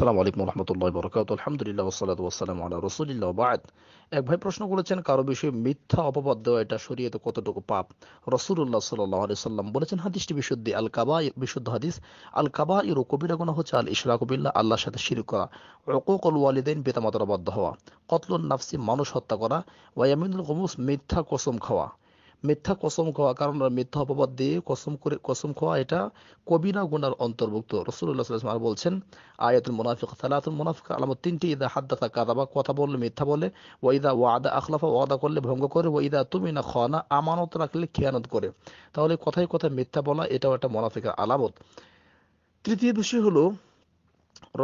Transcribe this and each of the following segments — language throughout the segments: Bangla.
সালাম আলিকুম রহমতুল্লাহ বরকাত আলহামদুলিল্লাহ ওসালাত ওসালাম আল্লাহ রসুলিল্লাহ বাদ এক ভাই প্রশ্ন করেছেন কারো বিষয়ে মিথ্যা অপবাদ দেওয়া এটা শরীয়তে কতটুকু পাপ রসুল্লাহ সাল্লাহ আলি সাল্লাম বলেছেন হাদিসটি বিশুদ্ধি আল কাবা বিশুদ্ধ হাদিস আল কাবা ইর কবিরা গোনা হচ্ছে আল কবিল্লা আল্লাহর সাথে শিরু করা রকুকল ওয়ালিদাইন পিতামাতার বাধ্য হওয়া কতলুন নাফসি মানুষ হত্যা করা ওয়াইমিনুল গমুস মিথ্যা কসম খাওয়া মিথ্যা কসম খাওয়া কারণ মিথ্যা অপবাদ দিয়ে কসম করে কসম খাওয়া এটা কবিনা গুনার অন্তর্ভুক্ত রসুল্লাহ আর বলছেন আয়াতুল মুনাফিক সালাতুল মুনাফিক আলামত তিনটি ইদা হাদ্দাতা কাদাবা কথা বললে মিথ্যা বলে ওয়াইদা ওয়াদা আখলাফা ওয়াদা করলে ভঙ্গ করে ওইদা তুমি না খানা আমানত রাখলে খেয়ানত করে তাহলে কথায় কথায় মিথ্যা বলা এটাও একটা মুনাফিকের আলামত তৃতীয় বিষয় হলো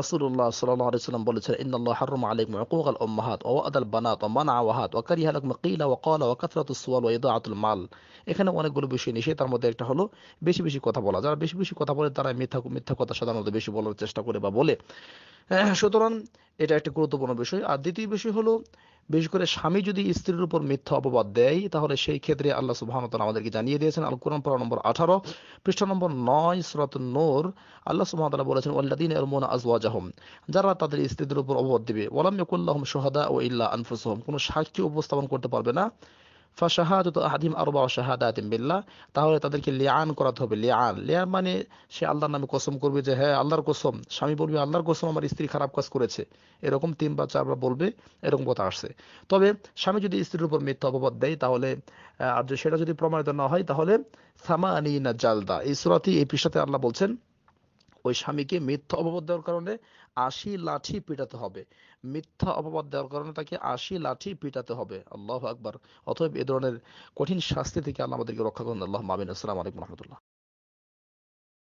রসুল্লাহ সাল্লাম বলেছেন ইন্দাল্লাহ হারুম আলিম ওকুগাল ওম্মাহাত ও আদাল বানাত ও মানা আওয়াহাত ও কারি হালক মকিলা ও কল ও কাতরাত সুয়াল ও আতুল মাল এখানে অনেকগুলো বিষয় নিষেধ তার মধ্যে একটা হলো বেশি বেশি কথা বলা যারা বেশি বেশি কথা বলে তারা মিথ্যা মিথ্যা কথা সাধারণত বেশি বলার চেষ্টা করে বা বলে সুতরাং এটা একটা গুরুত্বপূর্ণ বিষয় আর দ্বিতীয় বিষয় হলো বিশেষ করে স্বামী যদি স্ত্রীর উপর মিথ্যা অপবাদ দেয় তাহলে সেই ক্ষেত্রে আল্লাহ সুবাহতাল আমাদেরকে জানিয়ে দিয়েছেন আল কুরন পড়া নম্বর আঠারো পৃষ্ঠা নম্বর নয় সরত নোর আল্লাহ সুবাহতালা বলেছেন ওল্লাদিন আলমোনা আজওয়াজাহম যারা তাদের স্ত্রীদের উপর অপবাদ দিবে ওলাম ইকুল্লাহম সোহাদা ও ইল্লা আনফুসহম কোনো সাক্ষী উপস্থাপন করতে পারবে না তাহলে তাদেরকে লিয়ান করাতে হবে লিয়ান লিয়ান মানে সে আল্লাহর নামে কসম করবে যে হ্যাঁ আল্লাহর কসম স্বামী বলবে আল্লাহর কসম আমার স্ত্রী খারাপ কাজ করেছে এরকম তিন বা চারবার বলবে এরকম কথা আসছে তবে স্বামী যদি স্ত্রীর উপর মিথ্যা অপবাদ দেয় তাহলে আর সেটা যদি প্রমাণিত না হয় তাহলে সামা আনি না জালদা এই সুরাতি এই পৃষ্ঠাতে আল্লাহ বলছেন ওই স্বামীকে মিথ্যা অপবাদ দেওয়ার কারণে আশি লাঠি পিটাতে হবে মিথ্যা অপবাদ দেওয়ার কারণে তাকে আশি লাঠি পিটাতে হবে আল্লাহ আকবার অথবা এ ধরনের কঠিন শাস্তি থেকে আল্লাহ আমাদেরকে রক্ষা করুন আল্লাহ মামিন আসসালাম আলাইকুম রহমতুল্লাহ